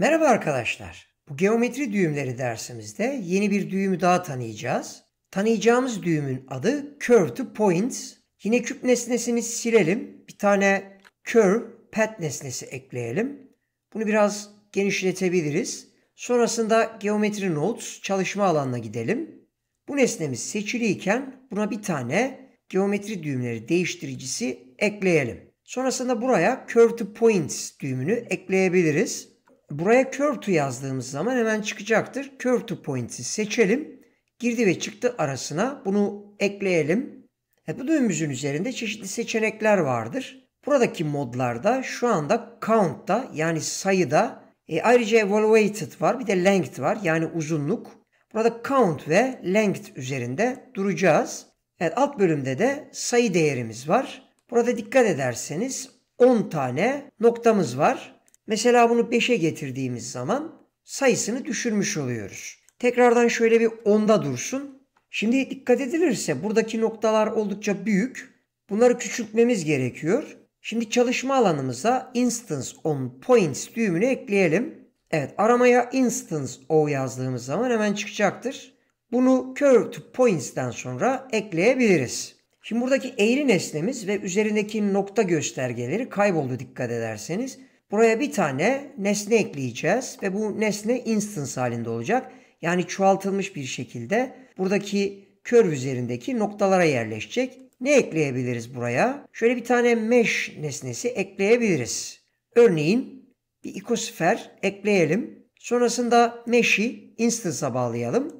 Merhaba arkadaşlar. Bu geometri düğümleri dersimizde yeni bir düğümü daha tanıyacağız. Tanıyacağımız düğümün adı Curved to Points. Yine küp nesnesini silelim. Bir tane Curve Pad nesnesi ekleyelim. Bunu biraz genişletebiliriz. Sonrasında Geometri Nodes çalışma alanına gidelim. Bu nesnemiz seçiliyken buna bir tane geometri düğümleri değiştiricisi ekleyelim. Sonrasında buraya Curved to Points düğümünü ekleyebiliriz. Buraya curve yazdığımız zaman hemen çıkacaktır. Curve to points'i seçelim. Girdi ve çıktı arasına. Bunu ekleyelim. E, bu düğümüzün üzerinde çeşitli seçenekler vardır. Buradaki modlarda şu anda count'ta yani sayıda e, ayrıca evaluated var bir de length var yani uzunluk. Burada count ve length üzerinde duracağız. Evet alt bölümde de sayı değerimiz var. Burada dikkat ederseniz 10 tane noktamız var. Mesela bunu 5'e getirdiğimiz zaman sayısını düşürmüş oluyoruz. Tekrardan şöyle bir 10'da dursun. Şimdi dikkat edilirse buradaki noktalar oldukça büyük. Bunları küçültmemiz gerekiyor. Şimdi çalışma alanımıza instance on points düğümünü ekleyelim. Evet aramaya instance o yazdığımız zaman hemen çıkacaktır. Bunu curve to points'ten sonra ekleyebiliriz. Şimdi buradaki eğri nesnemiz ve üzerindeki nokta göstergeleri kayboldu dikkat ederseniz. Buraya bir tane nesne ekleyeceğiz ve bu nesne instance halinde olacak. Yani çoğaltılmış bir şekilde buradaki kör üzerindeki noktalara yerleşecek. Ne ekleyebiliriz buraya? Şöyle bir tane mesh nesnesi ekleyebiliriz. Örneğin bir ikosfer ekleyelim. Sonrasında mesh'i instance'a bağlayalım.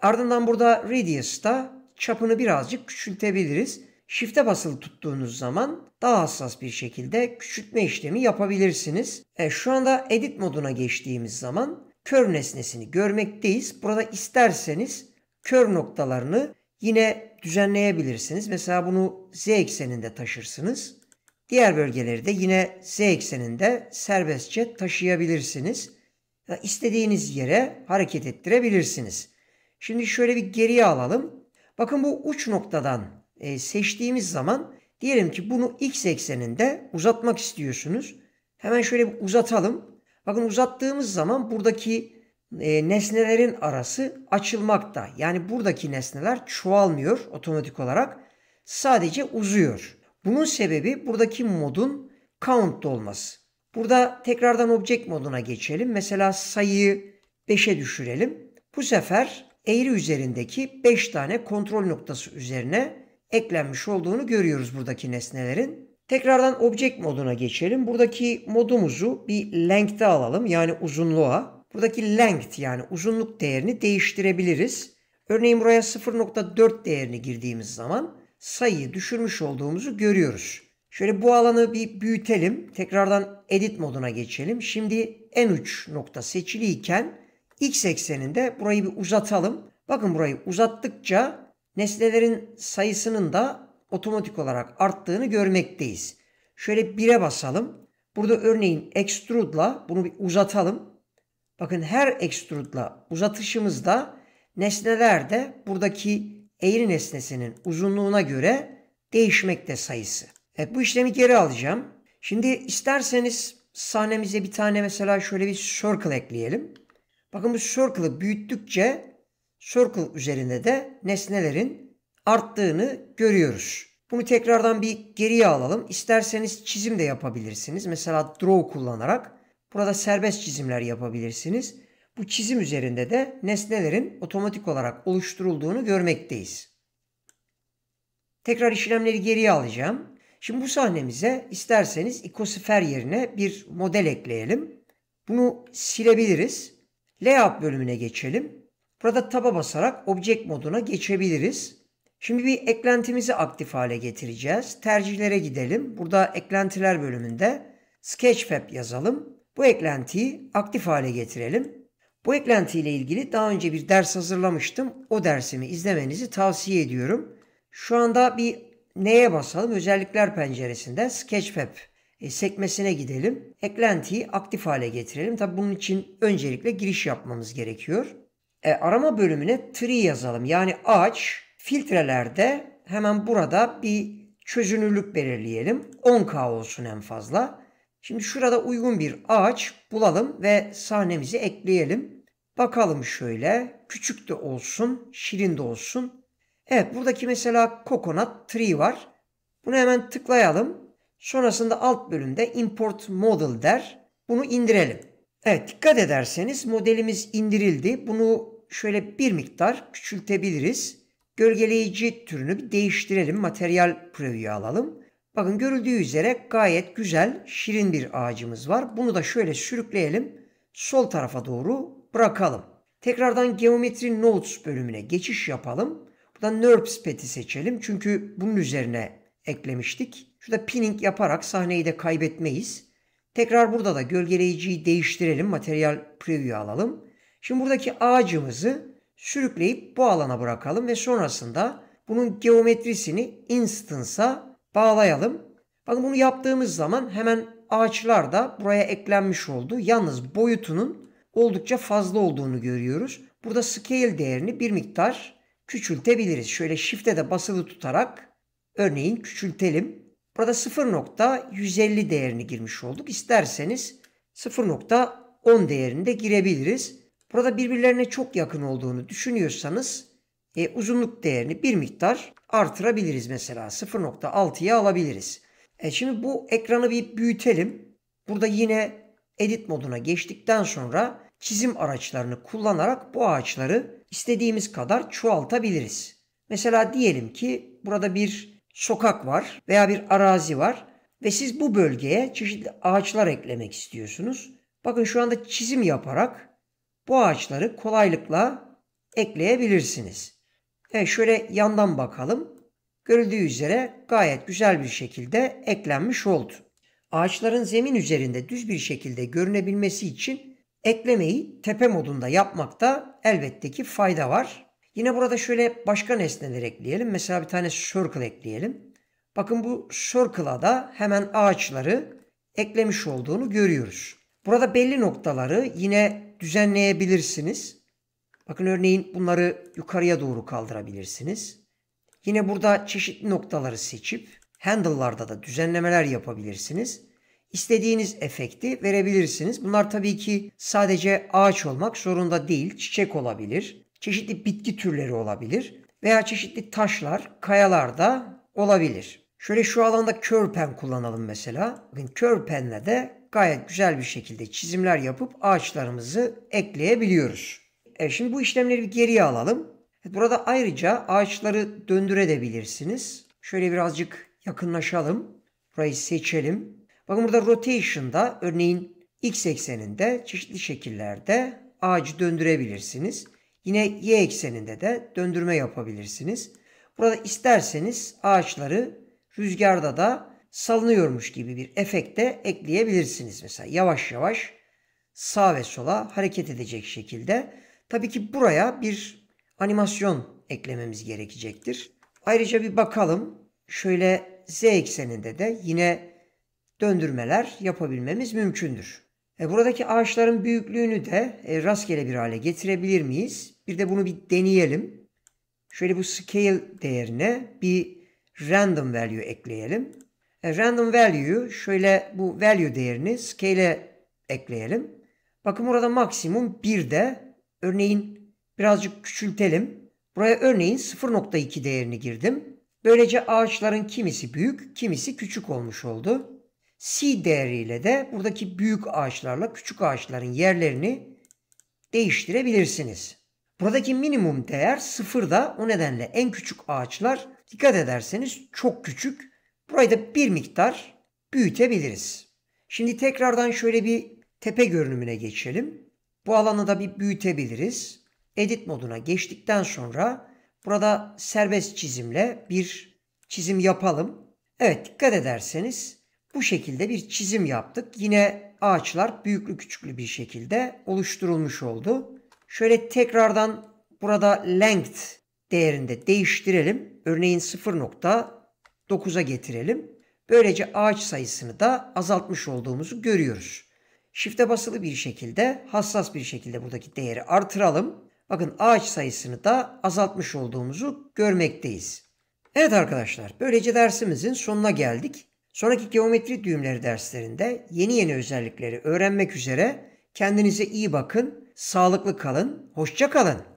Ardından burada radius'ta çapını birazcık küçültebiliriz. Shift'e basılı tuttuğunuz zaman daha hassas bir şekilde küçültme işlemi yapabilirsiniz. E, şu anda edit moduna geçtiğimiz zaman kör nesnesini görmekteyiz. Burada isterseniz kör noktalarını yine düzenleyebilirsiniz. Mesela bunu z ekseninde taşırsınız. Diğer bölgeleri de yine z ekseninde serbestçe taşıyabilirsiniz. İstediğiniz yere hareket ettirebilirsiniz. Şimdi şöyle bir geriye alalım. Bakın bu uç noktadan e, seçtiğimiz zaman diyelim ki bunu x ekseninde uzatmak istiyorsunuz. Hemen şöyle bir uzatalım. Bakın uzattığımız zaman buradaki e, nesnelerin arası açılmakta. Yani buradaki nesneler çoğalmıyor otomatik olarak. Sadece uzuyor. Bunun sebebi buradaki modun count olması. Burada tekrardan object moduna geçelim. Mesela sayıyı 5'e düşürelim. Bu sefer eğri üzerindeki 5 tane kontrol noktası üzerine eklenmiş olduğunu görüyoruz buradaki nesnelerin. Tekrardan object moduna geçelim. Buradaki modumuzu bir length'e alalım yani uzunluğa. Buradaki length yani uzunluk değerini değiştirebiliriz. Örneğin buraya 0.4 değerini girdiğimiz zaman sayıyı düşürmüş olduğumuzu görüyoruz. Şöyle bu alanı bir büyütelim. Tekrardan edit moduna geçelim. Şimdi en uç nokta seçiliyken x ekseninde burayı bir uzatalım. Bakın burayı uzattıkça nesnelerin sayısının da otomatik olarak arttığını görmekteyiz. Şöyle 1'e basalım. Burada örneğin extrude'la bunu bir uzatalım. Bakın her extrude'la uzatışımızda nesneler de buradaki eğri nesnesinin uzunluğuna göre değişmekte sayısı. Evet bu işlemi geri alacağım. Şimdi isterseniz sahnemize bir tane mesela şöyle bir circle ekleyelim. Bakın bu circle'ı büyüttükçe sorgu üzerinde de nesnelerin arttığını görüyoruz. Bunu tekrardan bir geriye alalım. İsterseniz çizim de yapabilirsiniz. Mesela draw kullanarak burada serbest çizimler yapabilirsiniz. Bu çizim üzerinde de nesnelerin otomatik olarak oluşturulduğunu görmekteyiz. Tekrar işlemleri geriye alacağım. Şimdi bu sahnemize isterseniz ikosifer yerine bir model ekleyelim. Bunu silebiliriz. Layout bölümüne geçelim. Burada taba basarak object moduna geçebiliriz. Şimdi bir eklentimizi aktif hale getireceğiz. Tercihlere gidelim. Burada eklentiler bölümünde Sketchfab yazalım. Bu eklentiyi aktif hale getirelim. Bu eklentiyle ilgili daha önce bir ders hazırlamıştım. O dersimi izlemenizi tavsiye ediyorum. Şu anda bir neye basalım? Özellikler penceresinde Sketchfab e, sekmesine gidelim. Eklentiyi aktif hale getirelim. Tabi bunun için öncelikle giriş yapmamız gerekiyor. E, arama bölümüne tree yazalım. Yani ağaç filtrelerde hemen burada bir çözünürlük belirleyelim. 10K olsun en fazla. Şimdi şurada uygun bir ağaç bulalım ve sahnemizi ekleyelim. Bakalım şöyle. Küçük de olsun, şirin de olsun. Evet buradaki mesela coconut tree var. Bunu hemen tıklayalım. Sonrasında alt bölümde import model der. Bunu indirelim. Evet dikkat ederseniz modelimiz indirildi. Bunu şöyle bir miktar küçültebiliriz. Gölgeleyici türünü bir değiştirelim. Materyal preview'u alalım. Bakın görüldüğü üzere gayet güzel, şirin bir ağacımız var. Bunu da şöyle sürükleyelim. Sol tarafa doğru bırakalım. Tekrardan Geometri Nodes bölümüne geçiş yapalım. Buradan NURBS Pet'i seçelim. Çünkü bunun üzerine eklemiştik. Şurada pinning yaparak sahneyi de kaybetmeyiz. Tekrar burada da gölgeleyiciyi değiştirelim. materyal preview alalım. Şimdi buradaki ağacımızı sürükleyip bu alana bırakalım ve sonrasında bunun geometrisini instance'a bağlayalım. Bakın bunu yaptığımız zaman hemen ağaçlar da buraya eklenmiş oldu. Yalnız boyutunun oldukça fazla olduğunu görüyoruz. Burada scale değerini bir miktar küçültebiliriz. Şöyle shift'e de basılı tutarak örneğin küçültelim. Burada 0.150 değerini girmiş olduk. İsterseniz 0.10 değerini de girebiliriz. Burada birbirlerine çok yakın olduğunu düşünüyorsanız e, uzunluk değerini bir miktar artırabiliriz mesela 0.6'ya alabiliriz. E, şimdi bu ekranı bir büyütelim. Burada yine edit moduna geçtikten sonra çizim araçlarını kullanarak bu ağaçları istediğimiz kadar çoğaltabiliriz. Mesela diyelim ki burada bir sokak var veya bir arazi var ve siz bu bölgeye çeşitli ağaçlar eklemek istiyorsunuz. Bakın şu anda çizim yaparak bu ağaçları kolaylıkla ekleyebilirsiniz. Evet şöyle yandan bakalım. Görüldüğü üzere gayet güzel bir şekilde eklenmiş oldu. Ağaçların zemin üzerinde düz bir şekilde görünebilmesi için eklemeyi tepe modunda yapmakta elbette ki fayda var. Yine burada şöyle başka nesneler ekleyelim. Mesela bir tane circle ekleyelim. Bakın bu circle'a da hemen ağaçları eklemiş olduğunu görüyoruz. Burada belli noktaları yine düzenleyebilirsiniz. Bakın örneğin bunları yukarıya doğru kaldırabilirsiniz. Yine burada çeşitli noktaları seçip handle'larda da düzenlemeler yapabilirsiniz. İstediğiniz efekti verebilirsiniz. Bunlar tabii ki sadece ağaç olmak zorunda değil. Çiçek olabilir, çeşitli bitki türleri olabilir veya çeşitli taşlar, kayalar da olabilir. Şöyle şu alanda körpen kullanalım mesela. Bakın körpenle de gayet güzel bir şekilde çizimler yapıp ağaçlarımızı ekleyebiliyoruz. Evet şimdi bu işlemleri bir geriye alalım. Burada ayrıca ağaçları döndürebilirsiniz. Şöyle birazcık yakınlaşalım. Burayı seçelim. Bakın burada rotation'da örneğin x ekseninde çeşitli şekillerde ağacı döndürebilirsiniz. Yine y ekseninde de döndürme yapabilirsiniz. Burada isterseniz ağaçları rüzgarda da salınıyormuş gibi bir efekte ekleyebilirsiniz. Mesela yavaş yavaş sağ ve sola hareket edecek şekilde. Tabii ki buraya bir animasyon eklememiz gerekecektir. Ayrıca bir bakalım. Şöyle z ekseninde de yine döndürmeler yapabilmemiz mümkündür. E, buradaki ağaçların büyüklüğünü de e, rastgele bir hale getirebilir miyiz? Bir de bunu bir deneyelim. Şöyle bu scale değerine bir random value ekleyelim. E, random value şöyle bu value değerini scale'e ekleyelim. Bakın burada maksimum 1 de örneğin birazcık küçültelim. Buraya örneğin 0.2 değerini girdim. Böylece ağaçların kimisi büyük, kimisi küçük olmuş oldu. C değeriyle de buradaki büyük ağaçlarla küçük ağaçların yerlerini değiştirebilirsiniz. Buradaki minimum değer sıfır da o nedenle en küçük ağaçlar dikkat ederseniz çok küçük. Burayı da bir miktar büyütebiliriz. Şimdi tekrardan şöyle bir tepe görünümüne geçelim. Bu alanı da bir büyütebiliriz. Edit moduna geçtikten sonra burada serbest çizimle bir çizim yapalım. Evet dikkat ederseniz bu şekilde bir çizim yaptık. Yine ağaçlar büyüklü küçüklü bir şekilde oluşturulmuş oldu. Şöyle tekrardan burada length değerinde değiştirelim. Örneğin 0.9'a getirelim. Böylece ağaç sayısını da azaltmış olduğumuzu görüyoruz. Shift'e basılı bir şekilde hassas bir şekilde buradaki değeri artıralım. Bakın ağaç sayısını da azaltmış olduğumuzu görmekteyiz. Evet arkadaşlar böylece dersimizin sonuna geldik. Sonraki geometri düğümleri derslerinde yeni yeni özellikleri öğrenmek üzere kendinize iyi bakın, sağlıklı kalın, hoşça kalın.